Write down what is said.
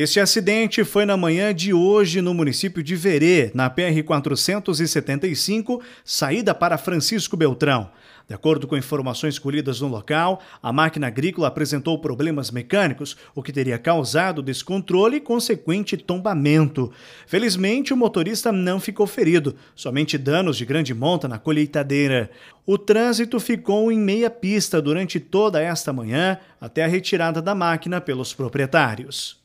Este acidente foi na manhã de hoje no município de Verê, na PR-475, saída para Francisco Beltrão. De acordo com informações colhidas no local, a máquina agrícola apresentou problemas mecânicos, o que teria causado descontrole e consequente tombamento. Felizmente, o motorista não ficou ferido, somente danos de grande monta na colheitadeira. O trânsito ficou em meia pista durante toda esta manhã até a retirada da máquina pelos proprietários.